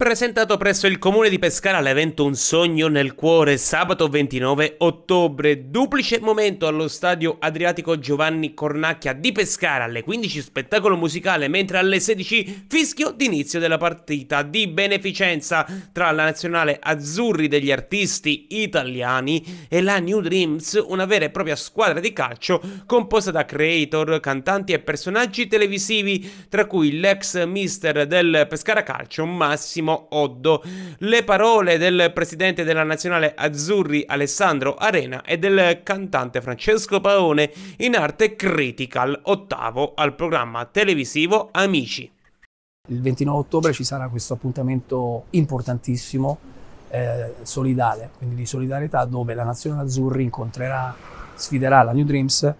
Presentato presso il comune di Pescara l'evento Un sogno nel cuore sabato 29 ottobre, duplice momento allo stadio Adriatico Giovanni Cornacchia di Pescara alle 15 spettacolo musicale, mentre alle 16 fischio d'inizio della partita di beneficenza tra la nazionale azzurri degli artisti italiani e la New Dreams, una vera e propria squadra di calcio composta da creator, cantanti e personaggi televisivi, tra cui l'ex mister del Pescara Calcio Massimo Massimo Oddo, le parole del presidente della nazionale azzurri Alessandro Arena e del cantante Francesco Paone in arte critical ottavo al programma televisivo Amici. Il 29 ottobre ci sarà questo appuntamento importantissimo, eh, solidale, quindi di solidarietà, dove la Nazionale Azzurri incontrerà, sfiderà la New Dreams.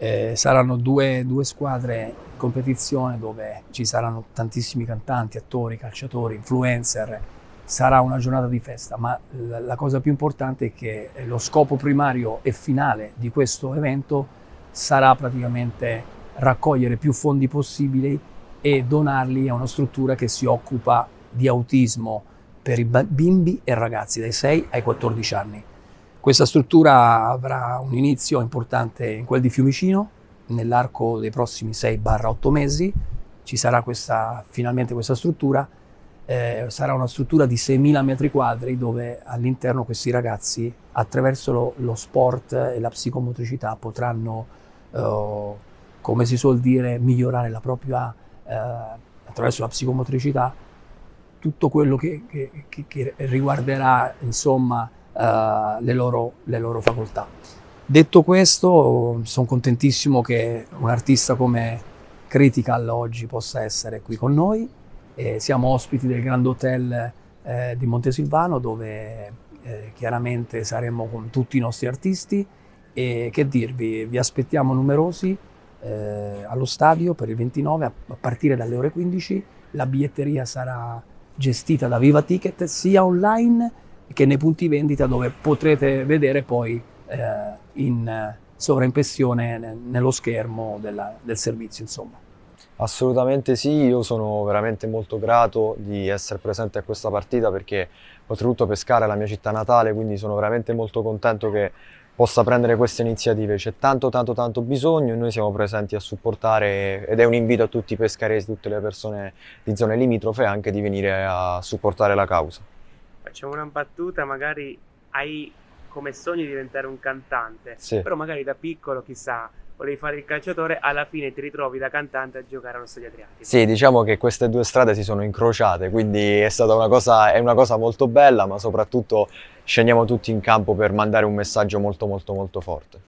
Eh, saranno due, due squadre competizione dove ci saranno tantissimi cantanti, attori, calciatori, influencer, sarà una giornata di festa, ma la, cosa più importante è che lo scopo primario e finale di questo evento sarà praticamente raccogliere più fondi possibili e donarli a una struttura che si occupa di autismo per i bimbi e ragazzi dai 6 ai 14 anni. Questa struttura avrà un inizio importante in quel di Fiumicino, nell'arco dei prossimi 6-8 mesi ci sarà questa, finalmente questa struttura. Eh, sarà una struttura di 6.000 metri quadri dove all'interno questi ragazzi attraverso lo, lo sport e la psicomotricità potranno, eh, come si suol dire, migliorare la propria, eh, attraverso la psicomotricità, tutto quello che, che, che, che riguarderà insomma, eh, le loro, le loro facoltà. Detto questo, sono contentissimo che un artista come Critical oggi possa essere qui con noi. E siamo ospiti del Grand Hotel eh, di Montesilvano dove eh, chiaramente saremo con tutti i nostri artisti e che dirvi, vi aspettiamo numerosi eh, allo stadio per il 29 a, a partire dalle ore 15. La biglietteria sarà gestita da Viva Ticket sia online che nei punti vendita dove potrete vedere poi eh, in eh, sovraimpressione nello schermo della, del servizio. Insomma. Assolutamente sì, io sono veramente molto grato di essere presente a questa partita perché oltretutto Pescara è la mia città natale, quindi sono veramente molto contento che possa prendere queste iniziative. C'è tanto tanto tanto bisogno e noi siamo presenti a supportare ed è un invito a tutti i pescaresi, tutte le persone di zone limitrofe anche di venire a supportare la causa. Facciamo una battuta, magari hai come sogno di diventare un cantante, sì. però magari da piccolo, chissà, volevi fare il calciatore, alla fine ti ritrovi da cantante a giocare allo Stadio Adriatico. Sì, diciamo che queste due strade si sono incrociate, quindi è stata una cosa, una cosa molto bella, ma soprattutto scendiamo tutti in campo per mandare un messaggio molto molto molto forte.